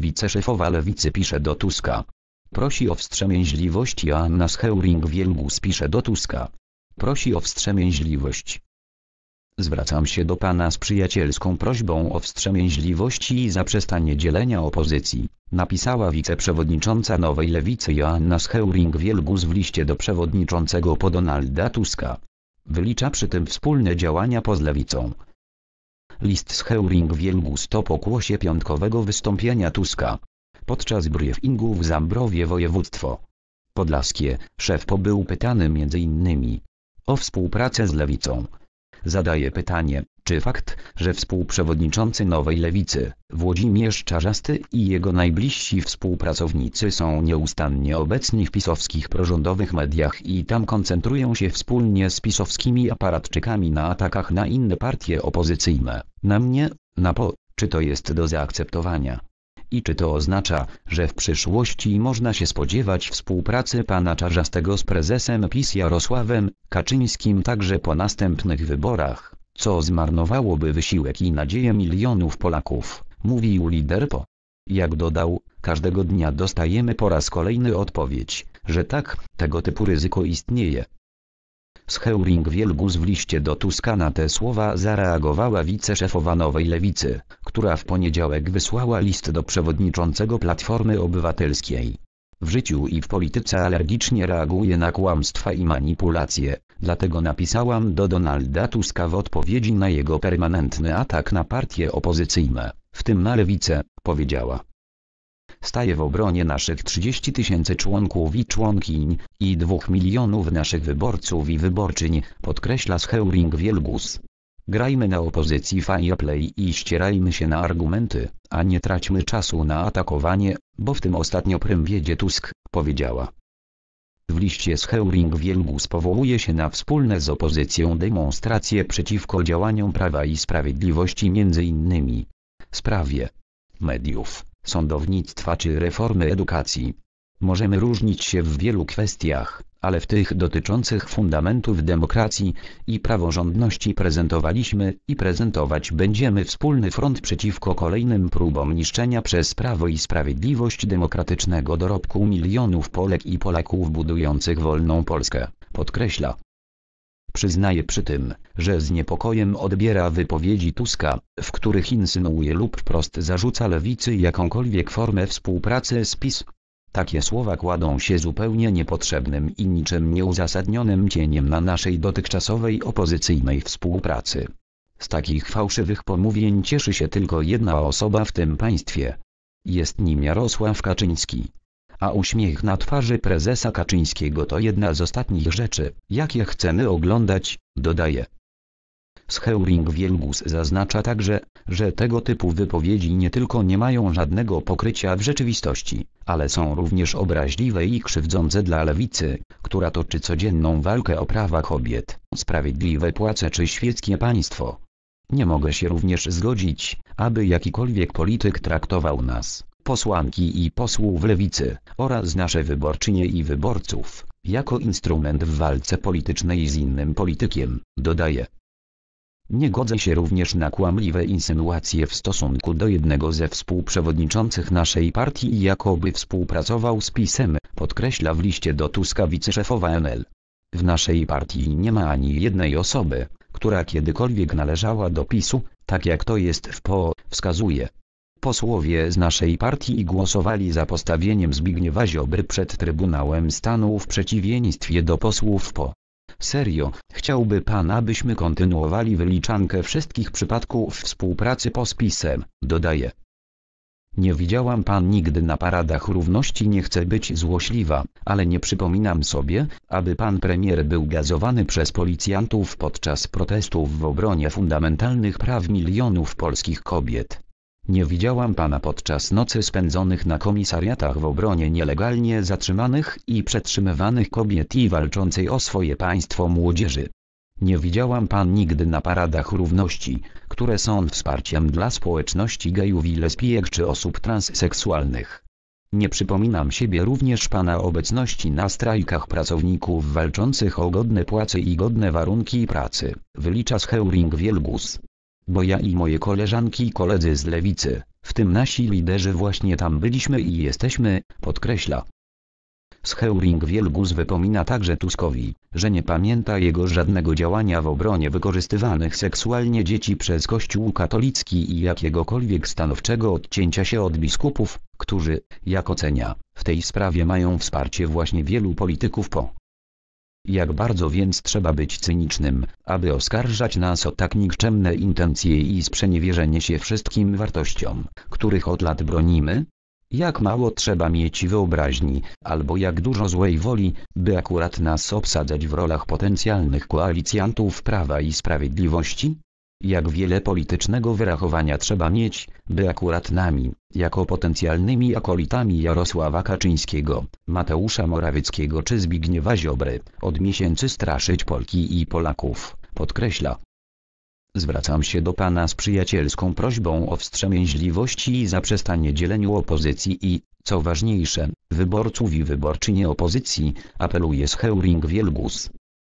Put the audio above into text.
Wiceszefowa lewicy pisze do Tuska. Prosi o wstrzemięźliwość Joanna Scheuring-Wielgus pisze do Tuska. Prosi o wstrzemięźliwość. Zwracam się do Pana z przyjacielską prośbą o wstrzemięźliwość i zaprzestanie dzielenia opozycji, napisała wiceprzewodnicząca Nowej Lewicy Joanna Scheuring-Wielgus w liście do przewodniczącego po Donalda Tuska. Wylicza przy tym wspólne działania poz lewicą, List z Heuring Wielgu stop okłosie piątkowego wystąpienia Tuska. Podczas briefingu w Zambrowie województwo podlaskie, szef pobył pytany m.in. o współpracę z lewicą. Zadaje pytanie, czy fakt, że współprzewodniczący Nowej Lewicy, Włodzimierz Czarzasty i jego najbliżsi współpracownicy są nieustannie obecni w pisowskich prorządowych mediach i tam koncentrują się wspólnie z pisowskimi aparatczykami na atakach na inne partie opozycyjne, na mnie, na po, czy to jest do zaakceptowania? I czy to oznacza, że w przyszłości można się spodziewać współpracy pana Czarzastego z prezesem PiS Jarosławem Kaczyńskim także po następnych wyborach? co zmarnowałoby wysiłek i nadzieję milionów Polaków, mówił lider po. Jak dodał, każdego dnia dostajemy po raz kolejny odpowiedź, że tak, tego typu ryzyko istnieje. Scheuring Wielgus w liście do Tuska na te słowa zareagowała wiceszefowa Nowej Lewicy, która w poniedziałek wysłała list do przewodniczącego Platformy Obywatelskiej. W życiu i w polityce alergicznie reaguje na kłamstwa i manipulacje, Dlatego napisałam do Donalda Tuska w odpowiedzi na jego permanentny atak na partie opozycyjne, w tym na lewicę, powiedziała. Staję w obronie naszych 30 tysięcy członków i członkiń, i dwóch milionów naszych wyborców i wyborczyń, podkreśla Scheuring Wielgus. Grajmy na opozycji fireplay i ścierajmy się na argumenty, a nie traćmy czasu na atakowanie, bo w tym ostatnio prym wiedzie Tusk, powiedziała. W liście z Heuring Wielgus powołuje się na wspólne z opozycją demonstracje przeciwko działaniom Prawa i Sprawiedliwości między innymi w sprawie mediów, sądownictwa czy reformy edukacji. Możemy różnić się w wielu kwestiach, ale w tych dotyczących fundamentów demokracji i praworządności prezentowaliśmy i prezentować będziemy wspólny front przeciwko kolejnym próbom niszczenia przez Prawo i Sprawiedliwość demokratycznego dorobku milionów Polek i Polaków budujących wolną Polskę, podkreśla. Przyznaje przy tym, że z niepokojem odbiera wypowiedzi Tuska, w których insynuuje lub wprost zarzuca lewicy jakąkolwiek formę współpracy z PiS, takie słowa kładą się zupełnie niepotrzebnym i niczym nieuzasadnionym cieniem na naszej dotychczasowej opozycyjnej współpracy. Z takich fałszywych pomówień cieszy się tylko jedna osoba w tym państwie. Jest nim Jarosław Kaczyński. A uśmiech na twarzy prezesa Kaczyńskiego to jedna z ostatnich rzeczy, jakie chcemy oglądać, dodaje. Schelling wielgus zaznacza także, że tego typu wypowiedzi nie tylko nie mają żadnego pokrycia w rzeczywistości, ale są również obraźliwe i krzywdzące dla lewicy, która toczy codzienną walkę o prawa kobiet, sprawiedliwe płace czy świeckie państwo. Nie mogę się również zgodzić, aby jakikolwiek polityk traktował nas, posłanki i posłów lewicy, oraz nasze wyborczynie i wyborców, jako instrument w walce politycznej z innym politykiem, dodaje. Nie godzę się również na kłamliwe insynuacje w stosunku do jednego ze współprzewodniczących naszej partii i jakoby współpracował z PiSem, podkreśla w liście do Tuska wiceszefowa NL. W naszej partii nie ma ani jednej osoby, która kiedykolwiek należała do PiSu, tak jak to jest w PO, wskazuje. Posłowie z naszej partii głosowali za postawieniem Zbigniewa Ziobry przed Trybunałem Stanu w przeciwieństwie do posłów PO. Serio, chciałby Pan abyśmy kontynuowali wyliczankę wszystkich przypadków współpracy po spisem, dodaje. Nie widziałam pan nigdy na paradach równości nie chcę być złośliwa, ale nie przypominam sobie, aby pan premier był gazowany przez policjantów podczas protestów w obronie fundamentalnych praw milionów polskich kobiet. Nie widziałam pana podczas nocy spędzonych na komisariatach w obronie nielegalnie zatrzymanych i przetrzymywanych kobiet i walczącej o swoje państwo młodzieży. Nie widziałam pan nigdy na paradach równości, które są wsparciem dla społeczności gejów i lesbijek czy osób transseksualnych. Nie przypominam siebie również pana obecności na strajkach pracowników walczących o godne płace i godne warunki pracy, wylicza Scheuring Wielgus. Bo ja i moje koleżanki i koledzy z lewicy, w tym nasi liderzy właśnie tam byliśmy i jesteśmy, podkreśla. Scheuring Wielgus wypomina także Tuskowi, że nie pamięta jego żadnego działania w obronie wykorzystywanych seksualnie dzieci przez Kościół katolicki i jakiegokolwiek stanowczego odcięcia się od biskupów, którzy, jak ocenia, w tej sprawie mają wsparcie właśnie wielu polityków po jak bardzo więc trzeba być cynicznym, aby oskarżać nas o tak nikczemne intencje i sprzeniewierzenie się wszystkim wartościom, których od lat bronimy? Jak mało trzeba mieć wyobraźni, albo jak dużo złej woli, by akurat nas obsadzać w rolach potencjalnych koalicjantów Prawa i Sprawiedliwości? Jak wiele politycznego wyrachowania trzeba mieć, by akurat nami, jako potencjalnymi akolitami Jarosława Kaczyńskiego, Mateusza Morawieckiego czy Zbigniewa Ziobry, od miesięcy straszyć Polki i Polaków, podkreśla. Zwracam się do Pana z przyjacielską prośbą o wstrzemięźliwości i zaprzestanie dzieleniu opozycji i, co ważniejsze, wyborców i wyborczynie opozycji, apeluje z Heuring Wielgus,